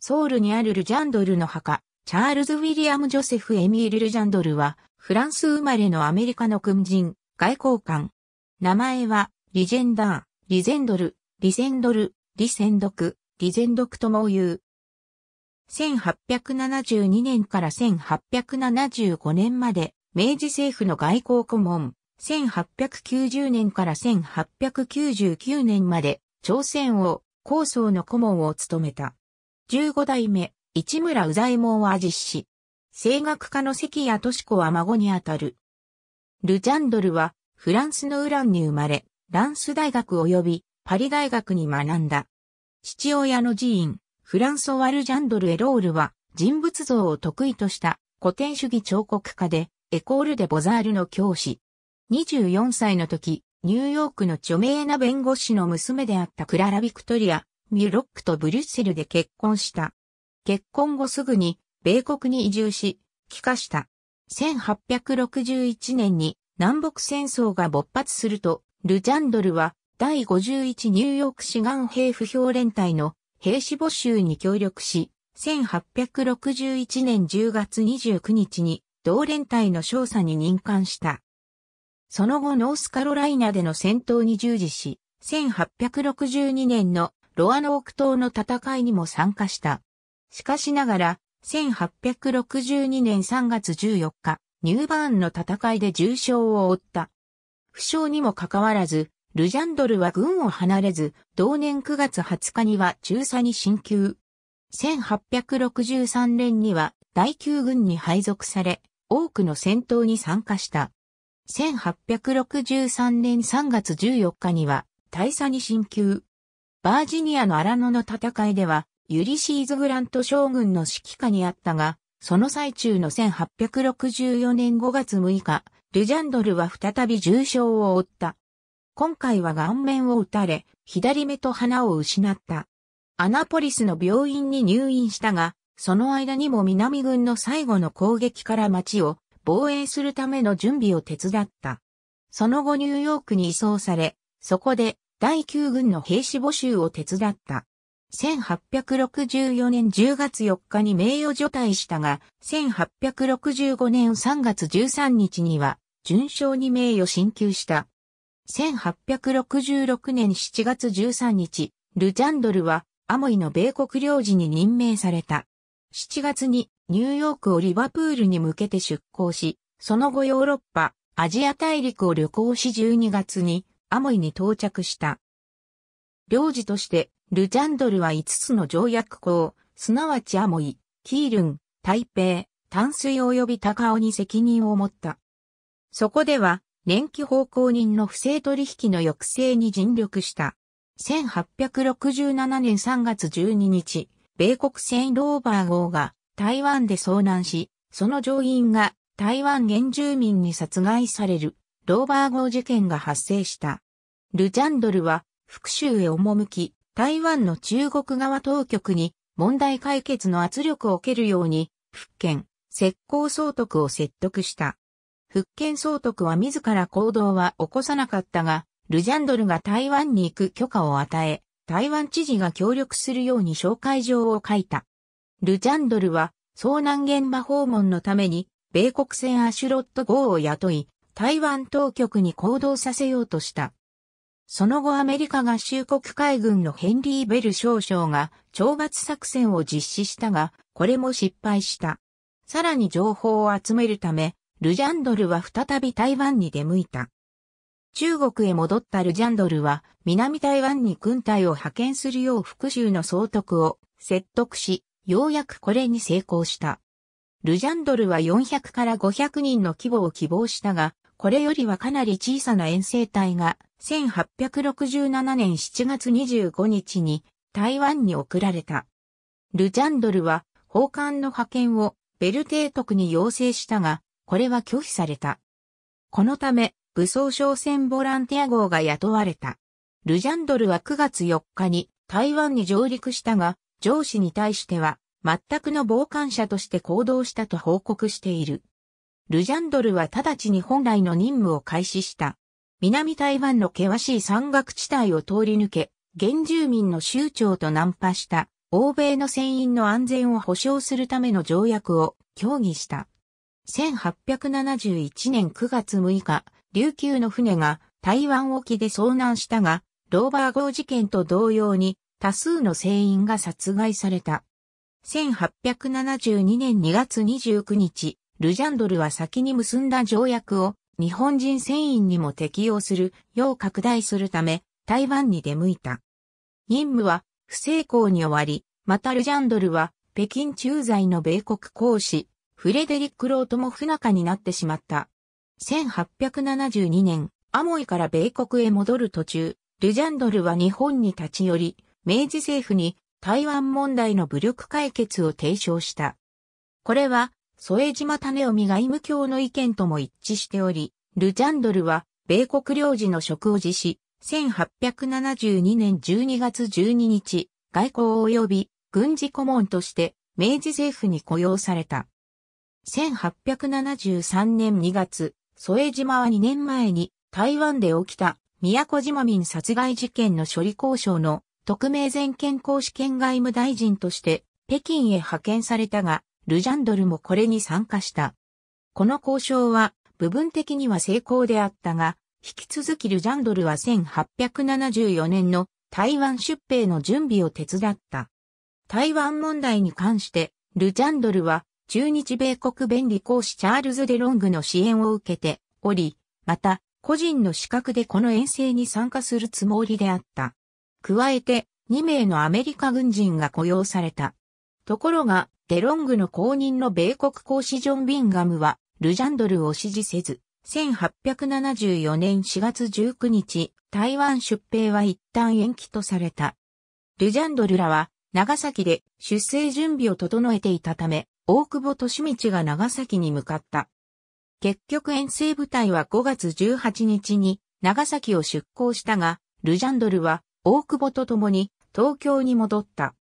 ソウルにあるルジャンドルの墓、チャールズ・ウィリアム・ジョセフ・エミール・ルジャンドルは、フランス生まれのアメリカの軍人、外交官。名前は、リジェンダー、リゼンドル、リゼンドル、リセンドク、リゼンドクとも言う。1872年から1875年まで、明治政府の外交顧問、1890年から1899年まで、朝鮮王、高層の顧問を務めた。15代目、市村宇左衛門は実施。声楽家の関谷敏子は孫にあたる。ルジャンドルは、フランスのウランに生まれ、ランス大学及びパリ大学に学んだ。父親の寺院、フランソワ・ルジャンドル・エロールは、人物像を得意とした古典主義彫刻家で、エコール・デ・ボザールの教師。24歳の時、ニューヨークの著名な弁護士の娘であったクララ・ビクトリア、ミュロックとブリュッセルで結婚した。結婚後すぐに米国に移住し、帰化した。1861年に南北戦争が勃発すると、ルジャンドルは第51ニューヨーク志願兵不評連隊の兵士募集に協力し、1861年10月29日に同連隊の少佐に任官した。その後ノースカロライナでの戦闘に従事し、1862年のロアノーク島の戦いにも参加した。しかしながら、1862年3月14日、ニューバーンの戦いで重傷を負った。負傷にもかかわらず、ルジャンドルは軍を離れず、同年9月20日には中佐に進級。1863年には第9軍に配属され、多くの戦闘に参加した。1863年3月14日には大佐に進級。バージニアの荒野の戦いでは、ユリシーズ・グラント将軍の指揮下にあったが、その最中の1864年5月6日、ルジャンドルは再び重傷を負った。今回は顔面を撃たれ、左目と鼻を失った。アナポリスの病院に入院したが、その間にも南軍の最後の攻撃から町を防衛するための準備を手伝った。その後ニューヨークに移送され、そこで第9軍の兵士募集を手伝った。1864年10月4日に名誉除隊したが、1865年3月13日には、順将に名誉進級した。1866年7月13日、ルジャンドルは、アモイの米国領事に任命された。7月に、ニューヨークをリバプールに向けて出港し、その後ヨーロッパ、アジア大陸を旅行し12月に、アモイに到着した。領事として、ルジャンドルは5つの条約校、すなわちアモイ、キールン、台北、淡水及び高尾に責任を持った。そこでは、年季奉公人の不正取引の抑制に尽力した。1867年3月12日、米国船ローバー号が台湾で遭難し、その乗員が台湾原住民に殺害される。ローバー号事件が発生した。ルジャンドルは、復讐へ赴き、台湾の中国側当局に問題解決の圧力を受けるように、福建、石膏総督を説得した。福建総督は自ら行動は起こさなかったが、ルジャンドルが台湾に行く許可を与え、台湾知事が協力するように紹介状を書いた。ルジャンドルは、遭難現場訪問のために、米国船アシュロット号を雇い、台湾当局に行動させようとした。その後アメリカ合衆国海軍のヘンリー・ベル少将が懲罰作戦を実施したが、これも失敗した。さらに情報を集めるため、ルジャンドルは再び台湾に出向いた。中国へ戻ったルジャンドルは南台湾に軍隊を派遣するよう復讐の総督を説得し、ようやくこれに成功した。ルジャンドルは400から500人の規模を希望したが、これよりはかなり小さな遠征隊が1867年7月25日に台湾に送られた。ルジャンドルは奉還の派遣をベルテーに要請したが、これは拒否された。このため、武装商船ボランティア号が雇われた。ルジャンドルは9月4日に台湾に上陸したが、上司に対しては、全くの傍観者として行動したと報告している。ルジャンドルは直ちに本来の任務を開始した。南台湾の険しい山岳地帯を通り抜け、原住民の州長とナンパした、欧米の船員の安全を保障するための条約を協議した。1871年9月6日、琉球の船が台湾沖で遭難したが、ローバー号事件と同様に多数の船員が殺害された。1872年2月29日、ルジャンドルは先に結んだ条約を日本人船員にも適用するよう拡大するため台湾に出向いた。任務は不成功に終わり、またルジャンドルは北京駐在の米国公使、フレデリック・ロートも不仲になってしまった。1872年、アモイから米国へ戻る途中、ルジャンドルは日本に立ち寄り、明治政府に台湾問題の武力解決を提唱した。これは添島種臣外務卿の意見とも一致しており、ルジャンドルは、米国領事の職を辞し、1872年12月12日、外交及び軍事顧問として明治政府に雇用された。1873年2月、添島は2年前に台湾で起きた宮古島民殺害事件の処理交渉の特命全権公試験外務大臣として北京へ派遣されたが、ルジャンドルもこれに参加した。この交渉は部分的には成功であったが、引き続きルジャンドルは1874年の台湾出兵の準備を手伝った。台湾問題に関して、ルジャンドルは中日米国弁理講師チャールズ・デロングの支援を受けており、また、個人の資格でこの遠征に参加するつもりであった。加えて、2名のアメリカ軍人が雇用された。ところが、デロングの公認の米国公使ジョン・ビンガムは、ルジャンドルを支持せず、1874年4月19日、台湾出兵は一旦延期とされた。ルジャンドルらは、長崎で出征準備を整えていたため、大久保利道が長崎に向かった。結局遠征部隊は5月18日に長崎を出港したが、ルジャンドルは大久保と共に東京に戻った。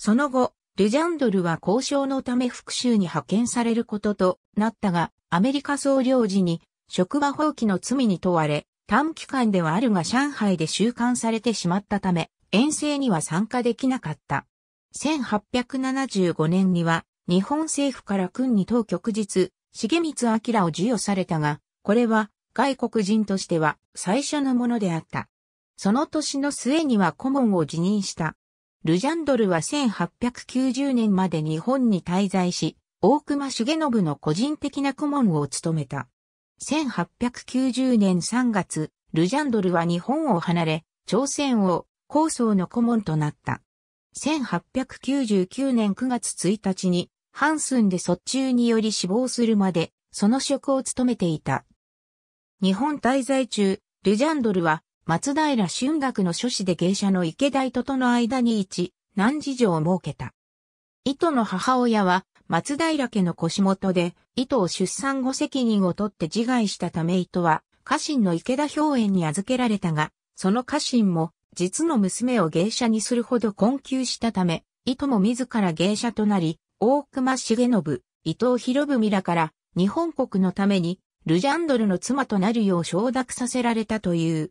その後、レジャンドルは交渉のため復讐に派遣されることとなったが、アメリカ総領事に職場放棄の罪に問われ、短期間ではあるが上海で収監されてしまったため、遠征には参加できなかった。1875年には、日本政府から君に当局日、重光明を授与されたが、これは外国人としては最初のものであった。その年の末には顧問を辞任した。ルジャンドルは1890年まで日本に滞在し、大隈重信の個人的な顧問を務めた。1890年3月、ルジャンドルは日本を離れ、朝鮮を高層の顧問となった。1899年9月1日に、ハンスンで卒中により死亡するまで、その職を務めていた。日本滞在中、ルジャンドルは松平春学の書士で芸者の池田糸との間に一、難事情を設けた。糸の母親は松平家の腰元で、糸を出産後責任を取って自害したため糸は、家臣の池田兵園に預けられたが、その家臣も、実の娘を芸者にするほど困窮したため、糸も自ら芸者となり、大隈重信、伊藤博文らから、日本国のために、ルジャンドルの妻となるよう承諾させられたという。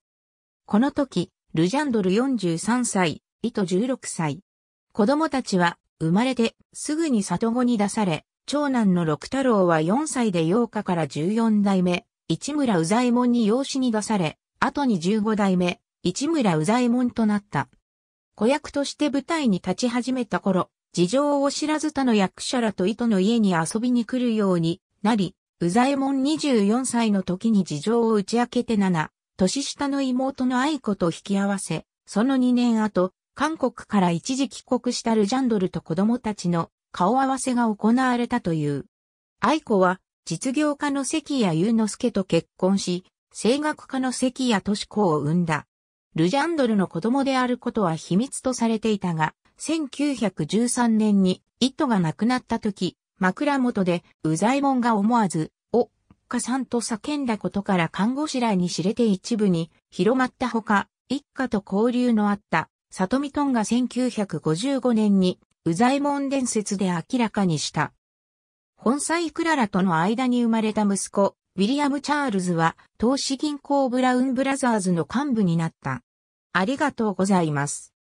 この時、ルジャンドル43歳、糸ト16歳。子供たちは生まれてすぐに里子に出され、長男の六太郎は4歳で8日から14代目、市村宇左衛門に養子に出され、後に15代目、市村宇左衛門となった。子役として舞台に立ち始めた頃、事情を知らず他の役者らと糸の家に遊びに来るようになり、宇左衛門24歳の時に事情を打ち明けて7、年下の妹の愛子と引き合わせ、その2年後、韓国から一時帰国したルジャンドルと子供たちの顔合わせが行われたという。愛子は実業家の関谷雄之介と結婚し、声楽家の関谷俊子を生んだ。ルジャンドルの子供であることは秘密とされていたが、1913年に、イットが亡くなった時、枕元で、ざいもんが思わず、家さんと叫んだことから看護師らに知れて一部に広まったほか、一家と交流のあった里見トンが1955年に、右左衛門伝説で明らかにした。本妻クララとの間に生まれた息子、ウィリアム・チャールズは、投資銀行ブラウンブラザーズの幹部になった。ありがとうございます。